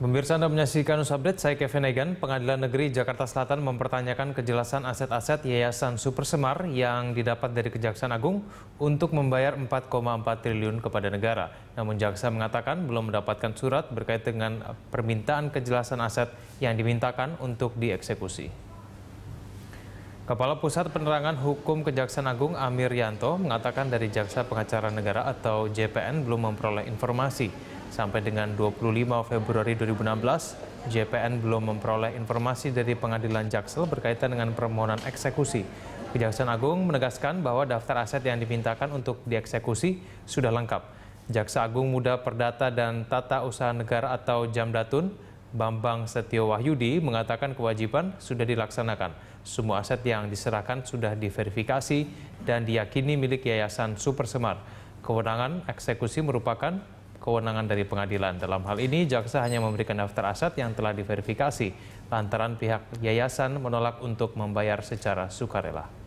Pemirsa Anda menyaksikan news update, saya Kevin Egan. Pengadilan Negeri Jakarta Selatan mempertanyakan kejelasan aset-aset Yayasan Super Semar yang didapat dari Kejaksaan Agung untuk membayar 4,4 triliun kepada negara. Namun Jaksa mengatakan belum mendapatkan surat berkait dengan permintaan kejelasan aset yang dimintakan untuk dieksekusi. Kepala Pusat Penerangan Hukum Kejaksaan Agung Amir Yanto mengatakan dari Jaksa Pengacara Negara atau JPN belum memperoleh informasi Sampai dengan 25 Februari 2016, JPN belum memperoleh informasi dari pengadilan Jaksel berkaitan dengan permohonan eksekusi. Kejaksaan Agung menegaskan bahwa daftar aset yang dimintakan untuk dieksekusi sudah lengkap. Jaksa Agung Muda Perdata dan Tata Usaha Negara atau Jamdatun, Bambang Setio Wahyudi mengatakan kewajiban sudah dilaksanakan. Semua aset yang diserahkan sudah diverifikasi dan diyakini milik Yayasan Super Semar. Kewenangan eksekusi merupakan kewenangan dari pengadilan. Dalam hal ini, jaksa hanya memberikan daftar aset yang telah diverifikasi, lantaran pihak yayasan menolak untuk membayar secara sukarela.